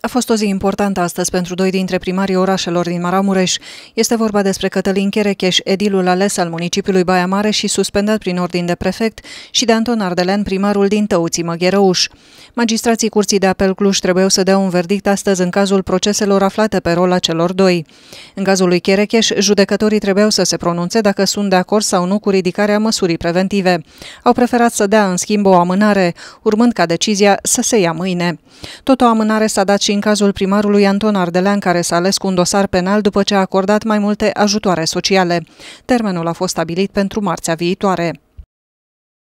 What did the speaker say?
A fost o zi importantă astăzi pentru doi dintre primarii orașelor din Maramureș. Este vorba despre Cătălin Cherecheș, edilul ales al municipiului Baia Mare și suspendat prin ordin de prefect, și de Anton Ardelen, primarul din Tăuții Măgherăuș. Magistrații Curții de Apel Cluj trebuiau să dea un verdict astăzi în cazul proceselor aflate pe rol a celor doi. În cazul lui Cherecheș, judecătorii trebuiau să se pronunțe dacă sunt de acord sau nu cu ridicarea măsurii preventive. Au preferat să dea în schimb o amânare, urmând ca decizia să se ia mâine. Tot o amânare s-a dat și în cazul primarului Anton Ardelean, care s-a ales cu un dosar penal după ce a acordat mai multe ajutoare sociale. Termenul a fost stabilit pentru marțea viitoare.